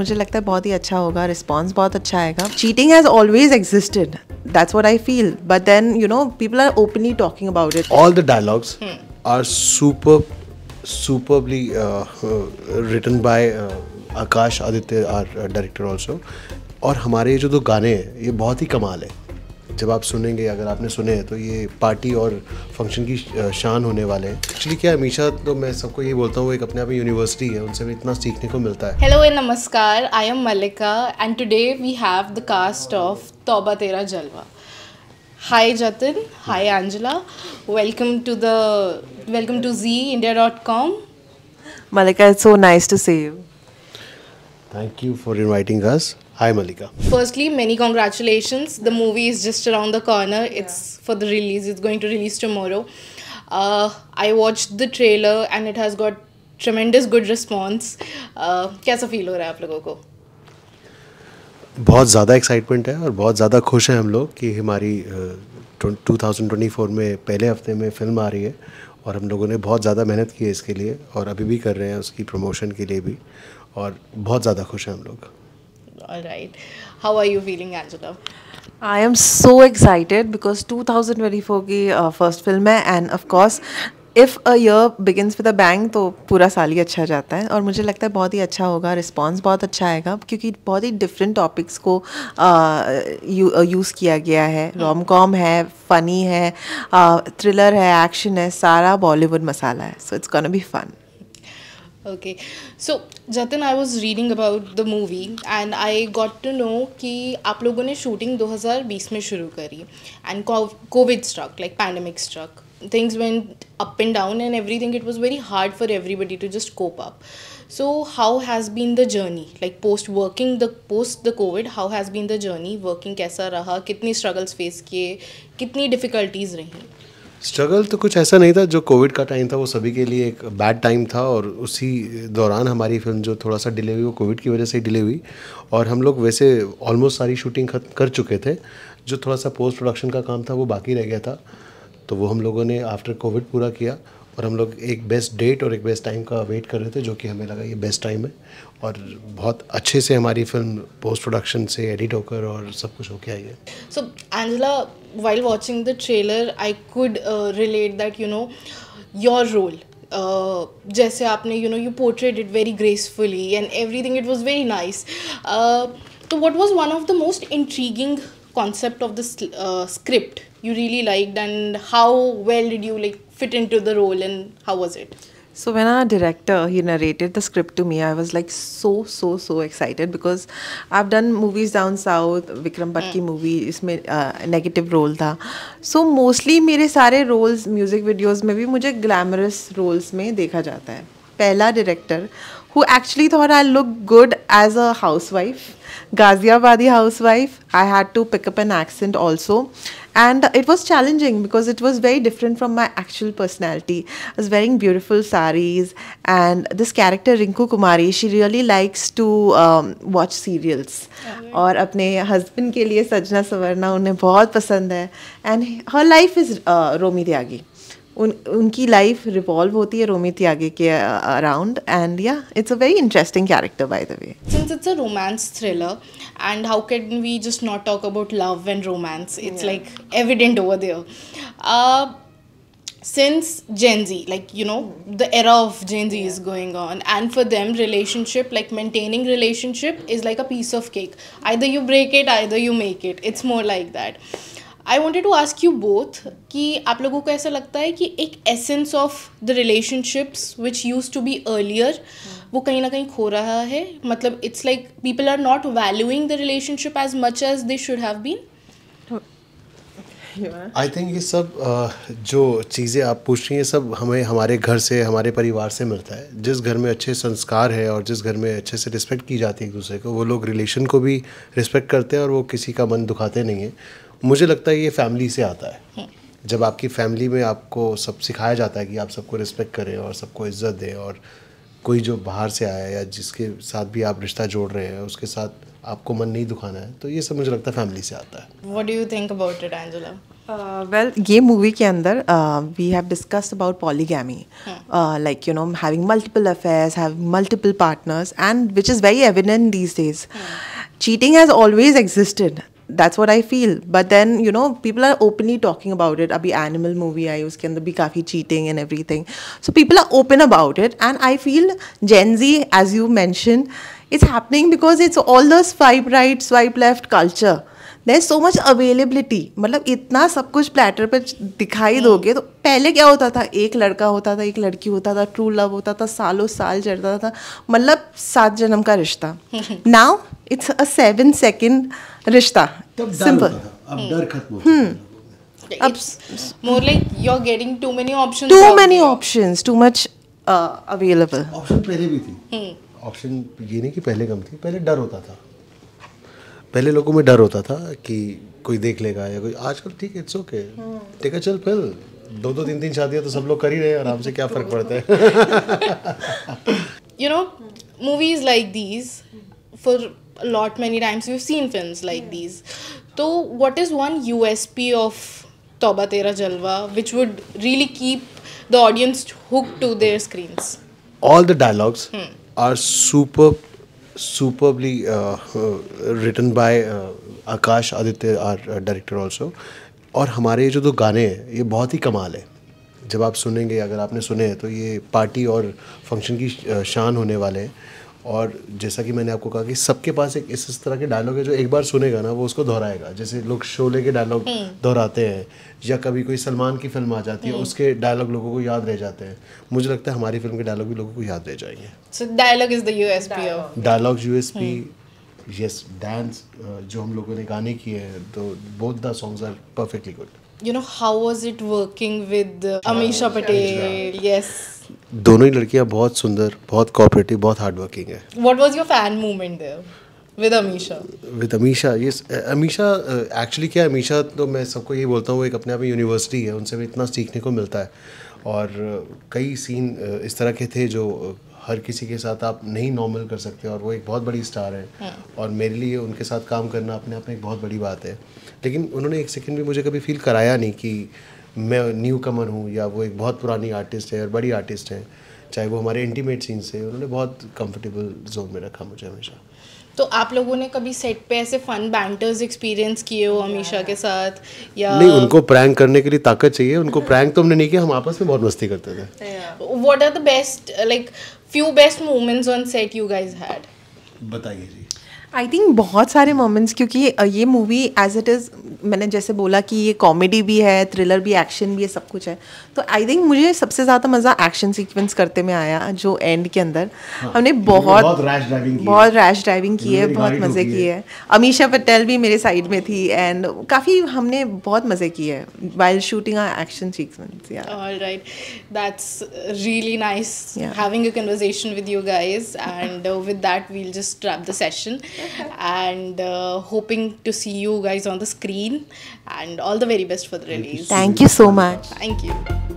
मुझे लगता है बहुत ही अच्छा होगा रिस्पॉन्स बहुत अच्छा आएगा cheating has always existed that's what I feel but then you know people are openly talking about it all the dialogues are super superly uh, by Aakash Aditya are director also और हमारे ये जो दो गाने हैं ये बहुत ही कमाल है जब आप सुनेंगे अगर आपने सुने तो ये पार्टी और फंक्शन की शान होने वाले हैं एक्चुअली क्या हमेशा तो मैं सबको ये बोलता हूँ एक अपने आप में यूनिवर्सिटी है उनसे भी इतना सीखने को मिलता है हेलो एंड नमस्कार I am Malika and today we have the cast of Tauba Tera Jalwa hi hi Jatin Hi welcome to the welcome to Zee India dot com Malika it's so nice to see you thank you for inviting us Hi, Malika. Firstly, many congratulations. The movie is just around the corner. It's yeah. for the release. It's going to release tomorrow. Uh, I watched the trailer and it has got tremendous good response. Uh, कैसा feel हो रहा है आप लोगों को बहुत ज़्यादा excitement है और बहुत ज़्यादा खुश हैं हम लोग कि हमारी टू थाउजेंड ट्वेंटी फोर में पहले हफ्ते में फिल्म आ रही है और हम लोगों ने बहुत ज़्यादा मेहनत की है इसके लिए और अभी भी कर रहे हैं उसकी प्रमोशन के लिए भी और बहुत ज़्यादा खुश हैं हम लोग all right how are you feeling angela I am so excited because 2024 की फर्स्ट uh, फिल्म है and of course if a year begins with a bang तो पूरा साल ही अच्छा जाता है और मुझे लगता है बहुत ही अच्छा होगा रिस्पॉन्स बहुत अच्छा आएगा क्योंकि बहुत ही डिफरेंट टॉपिक्स को यूज़ uh, uh, किया गया है रोम hmm. कॉम है फ़नी है थ्रिलर है एक्शन है सारा बॉलीवुड मसाला है so it's gonna be fun okay so Jatin I was reading about the movie and I got to know कि आप लोगों ने शूटिंग 2020 में शुरू करी and COVID struck like pandemic struck things went up and down and every thing it was very hard for everybody to just cope up so how has been the journey like post working the post the COVID how has been the journey working कैसा रहा कितनी struggles face किए कितनी difficulties रही struggle तो कुछ ऐसा नहीं था जो कोविड का टाइम था वो सभी के लिए एक बैड टाइम था और उसी दौरान हमारी फिल्म जो थोड़ा सा डिले हुई वो कोविड की वजह से डिले हुई और हम लोग वैसे ऑलमोस्ट सारी शूटिंग खत्म कर चुके थे जो थोड़ा सा पोस्ट प्रोडक्शन का काम था वो बाकी रह गया था तो वो हम लोगों ने आफ्टर कोविड पूरा किया और हम लोग एक बेस्ट डेट और एक बेस्ट टाइम का वेट कर रहे थे जो कि हमें लगा ये बेस्ट टाइम है और बहुत अच्छे से हमारी फिल्म पोस्ट प्रोडक्शन से एडिट होकर और सब कुछ होके आई है so Angela while watching the trailer I could relate that you know your role जैसे आपने you know you portrait it very gracefully and everything it was very nice तो what was one of the most intriguing concept of the script script you really liked and how well did you like fit into the role and how was it? So when our director he narrated the script to me, I was like so so so excited because I've done movies down south, Vikram Bhatt की movie इसमें negative role था So mostly मेरे sare roles music videos में bhi mujhe glamorous roles में dekha जाता hai. Pehla director who actually thought I look good as a housewife, Ghaziabadi housewife. I had to pick up an accent also and it was challenging because it was very different from my actual personality. I was wearing beautiful saris, and this character Rinku Kumari, she really likes to um, watch serials. और अपने husband के लिए सजना सवरना उन्हें बहुत पसंद है, and her life is uh, Romi Diagi. उन उनकी लाइफ रिवॉल्व होती है रोमी त्यागे के around and yeah it's a very interesting character by the way since it's a romance thriller and how can we just not talk about love and romance it's like evident over there since Gen Z, like you know, the era of Gen Z is going on, and for them, relationship, like maintaining relationship, is like a piece of cake. Either you break it, either you make it. It's more like that. I wanted to ask you both कि आप लोगों को ऐसा लगता है कि एक essence of the relationships which use to be earlier वो कहीं ना कहीं खो रहा है मतलब it's like people are not valuing the relationship as much as they should have been I think ये सब जो चीज़ें आप पूछ रही हैं सब हमें हमारे घर से हमारे परिवार से मिलता है जिस घर में अच्छे संस्कार है और जिस घर में अच्छे से रिस्पेक्ट की जाती है एक दूसरे को वो लोग रिलेशन को भी रिस्पेक्ट करते हैं और वो किसी का मन दुखाते नहीं हैं मुझे लगता है ये फैमिली से आता है जब आपकी फैमिली में आपको सब सिखाया जाता है कि आप सबको रिस्पेक्ट करें और सबको इज्जत दें और कोई जो बाहर से आया या जिसके साथ भी आप रिश्ता जोड़ रहे हैं उसके साथ आपको मन नहीं दुखाना है तो ये सब मुझे लगता है फैमिली से आता है what do you think about it Angela well ये मूवी के अंदर we have discuss about polygamy like you know having multiple affairs have multiple partners and which is very evident these days cheating has always existed that's what I feel but then you know people are openly talking about it अभी animal movie I उसके अंदर भी काफ़ी cheating and everything so people are open about it and I feel gen Z as you mention it's happening because it's all the swipe right swipe left culture there so much availability मतलब इतना सब कुछ platter पर दिखाई hmm. दोगे तो पहले क्या होता था एक लड़का होता था एक लड़की होता था ट्रू लव होता था सालों साल चढ़ता था मतलब सात जन्म का रिश्ता now it's a seven second रिश्ता सिंपल अब more like you are getting too many options too many options too much available option पहले भी थी ऑप्शन ये नहीं कि पहले कम थी पहले डर होता था पहले लोगों में डर होता था कि कोई देख लेगा या कोई आजकल ठीक है इट्स ओके हाँ। ठीक है चल फिर दो दो तीन तीन शादियाँ तो सब लोग कर ही रहे हैं आराम से क्या फर्क पड़ता है you know movies like these for lot many times you seen film like these तो what is one U S P of Tauba Tera Jalwa which would really keep the audience hook to their screens all the dialogues are superb, superbly uh, uh, written by uh, Akash Aditya, our director also. और हमारे जो दो गाने हैं ये बहुत ही कमाल है जब आप सुनेंगे अगर आपने सुने तो ये पार्टी और फंक्शन की शान होने वाले हैं और जैसा कि मैंने आपको कहा कि सबके पास एक इस तरह के डायलॉग है जो एक बार सुनेगा ना वो उसको दोहराएगा जैसे लोग शोले के डायलॉग दोहराते हैं या कभी कोई सलमान की फिल्म आ जाती है हम्म। उसके डायलॉग लोगों को याद रह जाते हैं मुझे लगता है हमारी फिल्म के डायलॉग भी लोगों को याद रह जाएंगे dialogue is the USP dialogue USP yes dance जो हम लोगों ने गाने किए हैं तो both the songs are perfectly good you know how was it working with Amisha Patel yes दोनों ही लड़कियां बहुत सुंदर बहुत कोऑपरेटिव बहुत हार्ड वर्किंग है what was your fan moment there with Amisha with Amisha yes Amisha actually क्या अमीशा तो मैं सबको यही बोलता हूँ एक अपने आप में यूनिवर्सिटी है उनसे भी इतना सीखने को मिलता है और uh, कई सीन uh, इस तरह के थे जो uh, हर किसी के साथ आप नहीं नॉर्मल कर सकते और वो एक बहुत बड़ी स्टार है हाँ। और मेरे लिए उनके साथ काम करना अपने आप में एक बहुत बड़ी बात है लेकिन उन्होंने एक सेकंड भी मुझे कभी फील कराया नहीं कि मैं न्यू कमर हूँ या वो एक बहुत पुरानी आर्टिस्ट है और बड़ी आर्टिस्ट हैं चाहे वो हमारे इंटीमेट सीन से उन्होंने बहुत कंफर्टेबल जोन में रखा मुझे हमेशा तो आप लोगों ने कभी सेट पे ऐसे फन बैंटर्स एक्सपीरियंस किए हो अमीशा के साथ या नहीं उनको प्रैंक करने के लिए ताकत चाहिए उनको प्रैंक हाँ। तो हमने नहीं किया हम आपस में बहुत मस्ती करते थे what are the best like few best moments on set you guys had बताइए जी आई थिंक बहुत सारे मोमेंट्स क्योंकि ये मूवी एज इट इज़ मैंने जैसे बोला कि ये कॉमेडी भी है थ्रिलर भी एक्शन भी है सब कुछ है तो आई थिंक मुझे सबसे ज़्यादा मज़ा एक्शन सीक्वेंस करते में आया जो एंड के अंदर हाँ, हमने बहुत बहुत रैश ड्राइविंग की है बहुत मज़े किए हैं अमीशा पटेल भी मेरे साइड में थी एंड काफ़ी हमने बहुत मज़े किए हैं while shooting are action sequence right that's really nice having a conversation with you guys and with that just the session and uh, hoping to see you guys on the screen and all the very best for the release. Thank you so much. Thank you.